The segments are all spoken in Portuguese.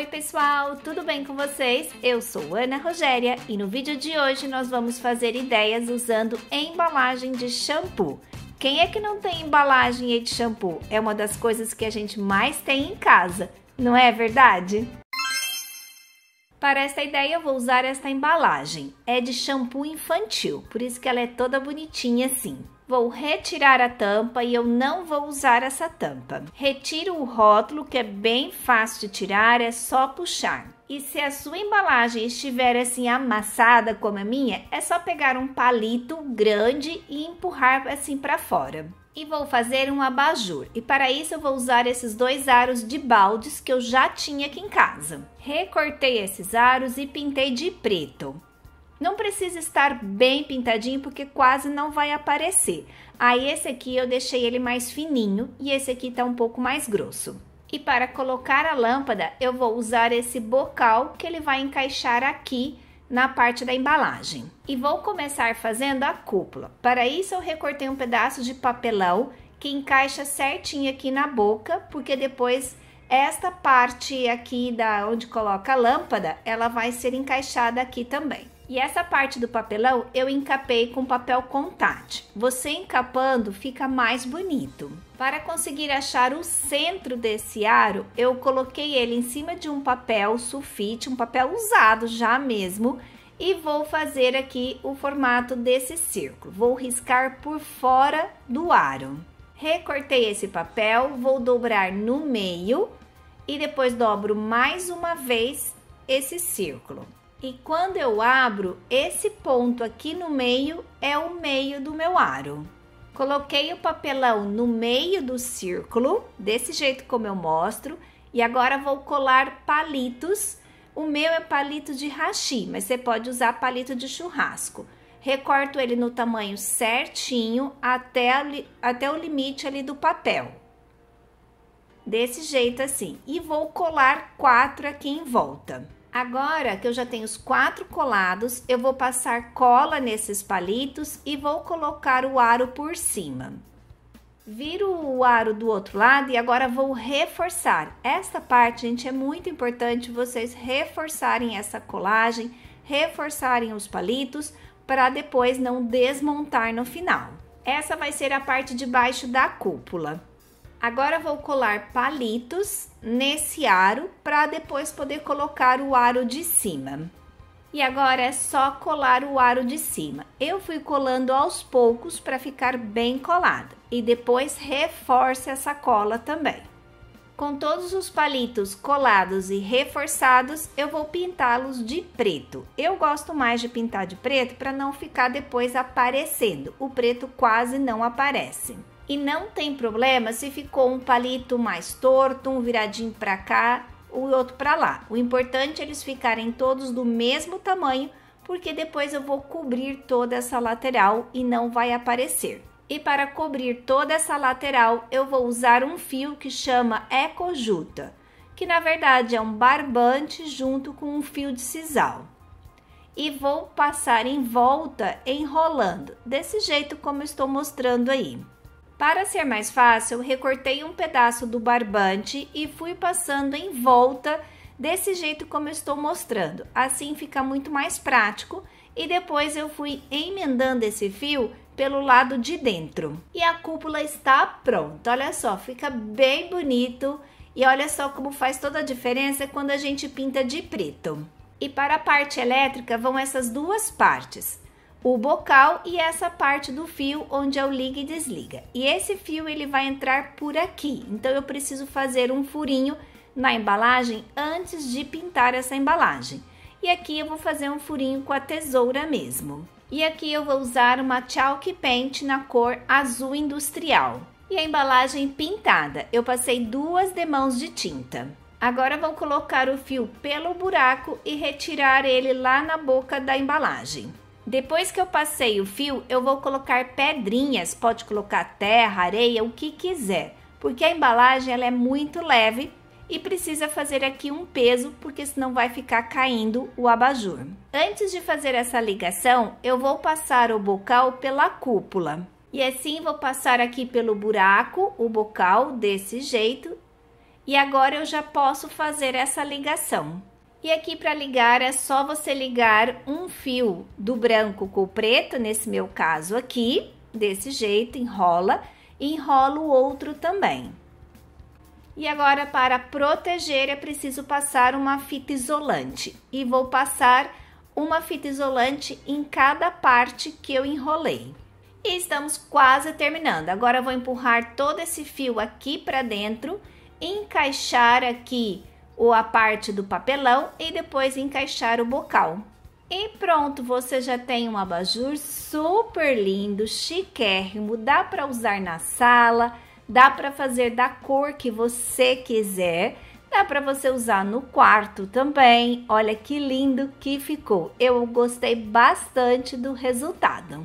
Oi, pessoal, tudo bem com vocês? Eu sou Ana Rogéria e no vídeo de hoje nós vamos fazer ideias usando embalagem de shampoo. Quem é que não tem embalagem de shampoo? É uma das coisas que a gente mais tem em casa, não é verdade? Para esta ideia eu vou usar esta embalagem. É de shampoo infantil, por isso que ela é toda bonitinha assim. Vou retirar a tampa e eu não vou usar essa tampa. Retiro o rótulo, que é bem fácil de tirar, é só puxar. E se a sua embalagem estiver assim amassada como a minha, é só pegar um palito grande e empurrar assim para fora. E vou fazer um abajur. E para isso eu vou usar esses dois aros de baldes que eu já tinha aqui em casa. Recortei esses aros e pintei de preto. Não precisa estar bem pintadinho porque quase não vai aparecer. Aí esse aqui eu deixei ele mais fininho e esse aqui tá um pouco mais grosso. E para colocar a lâmpada, eu vou usar esse bocal que ele vai encaixar aqui na parte da embalagem. E vou começar fazendo a cúpula. Para isso, eu recortei um pedaço de papelão que encaixa certinho aqui na boca, porque depois esta parte aqui da onde coloca a lâmpada, ela vai ser encaixada aqui também. E essa parte do papelão eu encapei com papel contact. Você encapando fica mais bonito. Para conseguir achar o centro desse aro, eu coloquei ele em cima de um papel sulfite, um papel usado já mesmo, e vou fazer aqui o formato desse círculo. Vou riscar por fora do aro. Recortei esse papel, vou dobrar no meio e depois dobro mais uma vez esse círculo. E quando eu abro, esse ponto aqui no meio é o meio do meu aro. Coloquei o papelão no meio do círculo, desse jeito como eu mostro, e agora vou colar palitos. O meu é palito de rachi, mas você pode usar palito de churrasco. Recorto ele no tamanho certinho até, até o limite ali do papel. Desse jeito assim. E vou colar quatro aqui em volta. Agora que eu já tenho os quatro colados, eu vou passar cola nesses palitos e vou colocar o aro por cima. Viro o aro do outro lado e agora vou reforçar. Esta parte, gente, é muito importante vocês reforçarem essa colagem, reforçarem os palitos para depois não desmontar no final. Essa vai ser a parte de baixo da cúpula. Agora vou colar palitos nesse aro para depois poder colocar o aro de cima. E agora é só colar o aro de cima. Eu fui colando aos poucos para ficar bem colado e depois reforce essa cola também. Com todos os palitos colados e reforçados, eu vou pintá-los de preto. Eu gosto mais de pintar de preto para não ficar depois aparecendo. O preto quase não aparece. E não tem problema se ficou um palito mais torto, um viradinho para cá, o outro para lá. O importante é eles ficarem todos do mesmo tamanho, porque depois eu vou cobrir toda essa lateral e não vai aparecer. E para cobrir toda essa lateral, eu vou usar um fio que chama ecojuta, que na verdade é um barbante junto com um fio de sisal. E vou passar em volta enrolando, desse jeito como estou mostrando aí. Para ser mais fácil, recortei um pedaço do barbante e fui passando em volta desse jeito como eu estou mostrando. Assim fica muito mais prático e depois eu fui emendando esse fio pelo lado de dentro. E a cúpula está pronta, olha só, fica bem bonito e olha só como faz toda a diferença quando a gente pinta de preto. E para a parte elétrica vão essas duas partes o bocal e essa parte do fio onde eu é ligo e desliga. E esse fio ele vai entrar por aqui, então eu preciso fazer um furinho na embalagem antes de pintar essa embalagem. E aqui eu vou fazer um furinho com a tesoura mesmo. E aqui eu vou usar uma chalk paint na cor azul industrial. E a embalagem pintada, eu passei duas demãos de tinta. Agora vou colocar o fio pelo buraco e retirar ele lá na boca da embalagem. Depois que eu passei o fio, eu vou colocar pedrinhas, pode colocar terra, areia, o que quiser, porque a embalagem ela é muito leve e precisa fazer aqui um peso, porque senão vai ficar caindo o abajur. Antes de fazer essa ligação, eu vou passar o bocal pela cúpula. E assim vou passar aqui pelo buraco o bocal desse jeito. E agora eu já posso fazer essa ligação. E aqui para ligar é só você ligar um fio do branco com o preto, nesse meu caso aqui, desse jeito, enrola e enrola o outro também. E agora para proteger é preciso passar uma fita isolante e vou passar uma fita isolante em cada parte que eu enrolei. E estamos quase terminando. Agora vou empurrar todo esse fio aqui para dentro, encaixar aqui ou a parte do papelão e depois encaixar o bocal. E pronto, você já tem um abajur super lindo, chiquérrimo, dá para usar na sala, dá para fazer da cor que você quiser, dá para você usar no quarto também. Olha que lindo que ficou. Eu gostei bastante do resultado.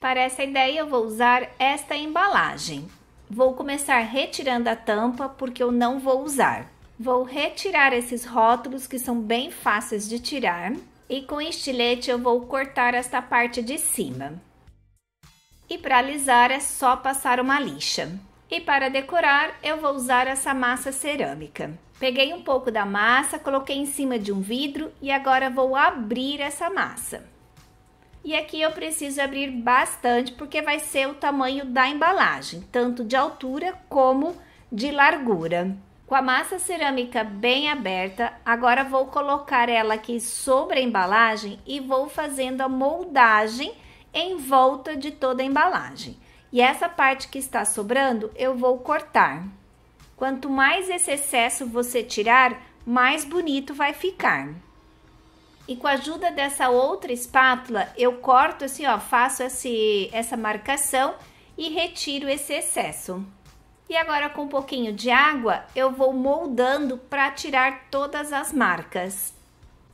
Para essa ideia, eu vou usar esta embalagem. Vou começar retirando a tampa porque eu não vou usar. Vou retirar esses rótulos que são bem fáceis de tirar e com estilete eu vou cortar esta parte de cima. E para alisar é só passar uma lixa. E para decorar eu vou usar essa massa cerâmica. Peguei um pouco da massa, coloquei em cima de um vidro e agora vou abrir essa massa. E aqui eu preciso abrir bastante, porque vai ser o tamanho da embalagem, tanto de altura como de largura. Com a massa cerâmica bem aberta, agora vou colocar ela aqui sobre a embalagem e vou fazendo a moldagem em volta de toda a embalagem. E essa parte que está sobrando, eu vou cortar. Quanto mais esse excesso você tirar, mais bonito vai ficar. E com a ajuda dessa outra espátula, eu corto assim, ó, faço esse, essa marcação e retiro esse excesso. E agora com um pouquinho de água, eu vou moldando para tirar todas as marcas.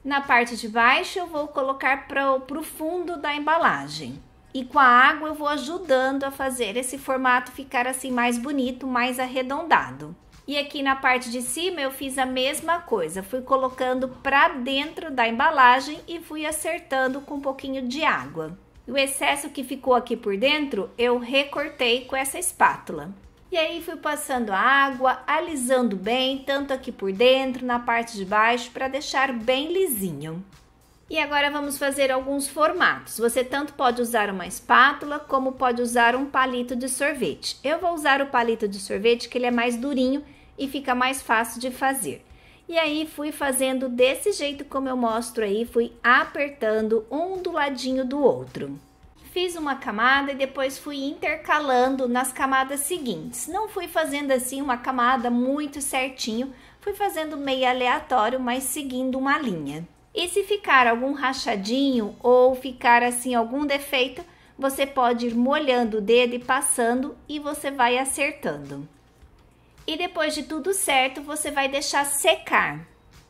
Na parte de baixo, eu vou colocar para o fundo da embalagem. E com a água, eu vou ajudando a fazer esse formato ficar assim mais bonito, mais arredondado. E aqui na parte de cima eu fiz a mesma coisa, fui colocando para dentro da embalagem e fui acertando com um pouquinho de água. O excesso que ficou aqui por dentro eu recortei com essa espátula. E aí fui passando a água, alisando bem, tanto aqui por dentro, na parte de baixo, para deixar bem lisinho. E agora vamos fazer alguns formatos. Você tanto pode usar uma espátula, como pode usar um palito de sorvete. Eu vou usar o palito de sorvete, que ele é mais durinho e fica mais fácil de fazer. E aí, fui fazendo desse jeito como eu mostro aí, fui apertando um do ladinho do outro. Fiz uma camada e depois fui intercalando nas camadas seguintes. Não fui fazendo assim uma camada muito certinho, fui fazendo meio aleatório, mas seguindo uma linha. E se ficar algum rachadinho ou ficar assim algum defeito, você pode ir molhando o dedo e passando e você vai acertando. E depois de tudo certo, você vai deixar secar.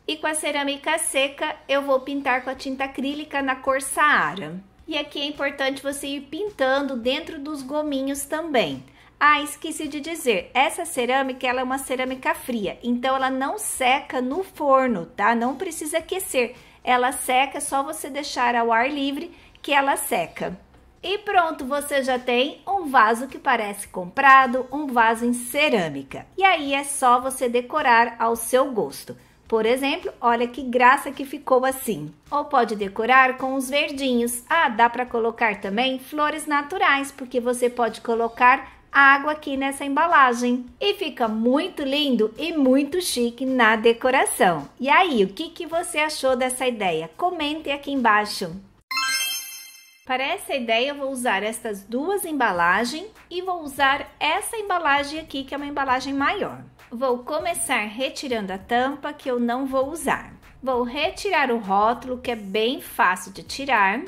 E com a cerâmica seca, eu vou pintar com a tinta acrílica na cor Saara. E aqui é importante você ir pintando dentro dos gominhos também. Ah, esqueci de dizer, essa cerâmica ela é uma cerâmica fria, então ela não seca no forno, tá? Não precisa aquecer ela seca, é só você deixar ao ar livre que ela seca. E pronto, você já tem um vaso que parece comprado, um vaso em cerâmica. E aí é só você decorar ao seu gosto. Por exemplo, olha que graça que ficou assim. Ou pode decorar com os verdinhos. Ah, dá para colocar também flores naturais, porque você pode colocar água aqui nessa embalagem. E fica muito lindo e muito chique na decoração. E aí, o que, que você achou dessa ideia? Comente aqui embaixo. Para essa ideia, eu vou usar estas duas embalagens e vou usar essa embalagem aqui, que é uma embalagem maior. Vou começar retirando a tampa, que eu não vou usar. Vou retirar o rótulo, que é bem fácil de tirar.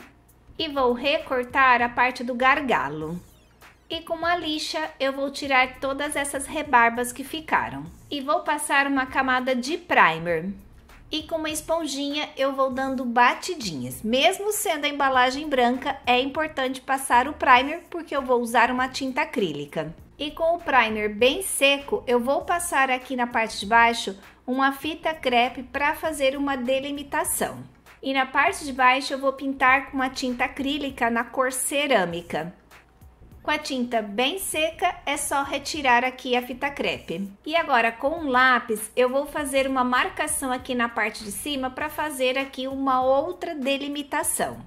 E vou recortar a parte do gargalo. E com uma lixa eu vou tirar todas essas rebarbas que ficaram. E vou passar uma camada de primer. E com uma esponjinha eu vou dando batidinhas. Mesmo sendo a embalagem branca, é importante passar o primer porque eu vou usar uma tinta acrílica. E com o primer bem seco, eu vou passar aqui na parte de baixo uma fita crepe para fazer uma delimitação. E na parte de baixo eu vou pintar com uma tinta acrílica na cor cerâmica. Com a tinta bem seca, é só retirar aqui a fita crepe. E agora, com um lápis, eu vou fazer uma marcação aqui na parte de cima para fazer aqui uma outra delimitação.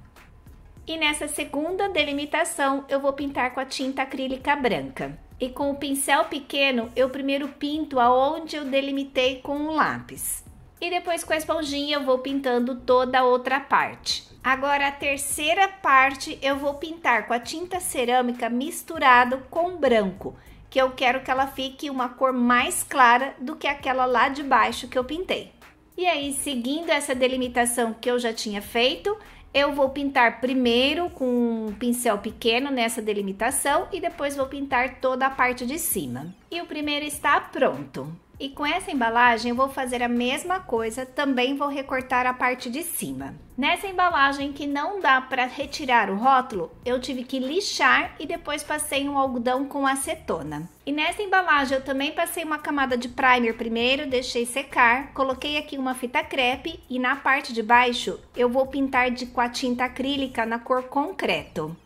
E nessa segunda delimitação, eu vou pintar com a tinta acrílica branca. E com o pincel pequeno, eu primeiro pinto aonde eu delimitei com o lápis. E depois com a esponjinha eu vou pintando toda a outra parte. Agora a terceira parte eu vou pintar com a tinta cerâmica misturado com branco, que eu quero que ela fique uma cor mais clara do que aquela lá de baixo que eu pintei. E aí, seguindo essa delimitação que eu já tinha feito, eu vou pintar primeiro com um pincel pequeno nessa delimitação e depois vou pintar toda a parte de cima. E o primeiro está pronto. E com essa embalagem eu vou fazer a mesma coisa, também vou recortar a parte de cima. Nessa embalagem que não dá para retirar o rótulo, eu tive que lixar e depois passei um algodão com acetona. E nessa embalagem eu também passei uma camada de primer primeiro, deixei secar, coloquei aqui uma fita crepe e na parte de baixo eu vou pintar de com a tinta acrílica na cor concreto.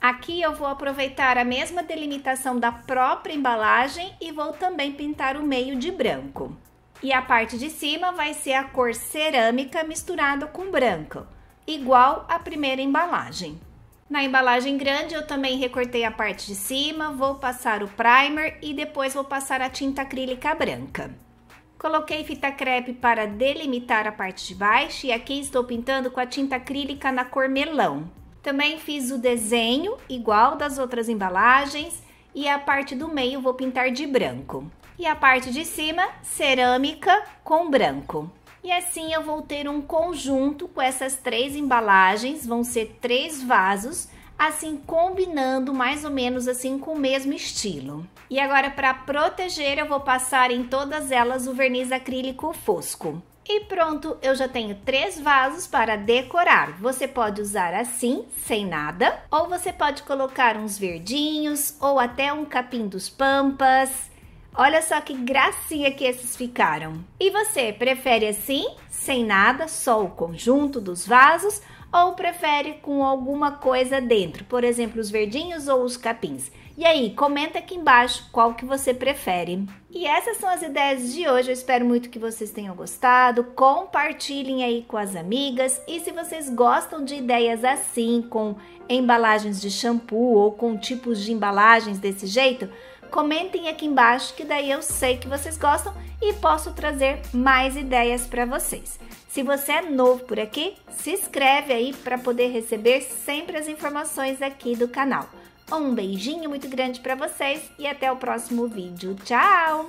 Aqui eu vou aproveitar a mesma delimitação da própria embalagem e vou também pintar o meio de branco. E a parte de cima vai ser a cor cerâmica misturada com branco, igual à primeira embalagem. Na embalagem grande eu também recortei a parte de cima, vou passar o primer e depois vou passar a tinta acrílica branca. Coloquei fita crepe para delimitar a parte de baixo e aqui estou pintando com a tinta acrílica na cor melão. Também fiz o desenho igual das outras embalagens e a parte do meio vou pintar de branco. E a parte de cima, cerâmica com branco. E assim eu vou ter um conjunto com essas três embalagens, vão ser três vasos, assim combinando mais ou menos assim com o mesmo estilo. E agora para proteger eu vou passar em todas elas o verniz acrílico fosco. E pronto, eu já tenho três vasos para decorar. Você pode usar assim, sem nada, ou você pode colocar uns verdinhos ou até um capim dos pampas. Olha só que gracinha que esses ficaram. E você prefere assim, sem nada, só o conjunto dos vasos, ou prefere com alguma coisa dentro, por exemplo, os verdinhos ou os capins? E aí, comenta aqui embaixo qual que você prefere. E essas são as ideias de hoje. Eu espero muito que vocês tenham gostado. Compartilhem aí com as amigas. E se vocês gostam de ideias assim, com embalagens de shampoo ou com tipos de embalagens desse jeito, comentem aqui embaixo que daí eu sei que vocês gostam e posso trazer mais ideias para vocês. Se você é novo por aqui, se inscreve aí para poder receber sempre as informações aqui do canal. Um beijinho muito grande para vocês e até o próximo vídeo. Tchau!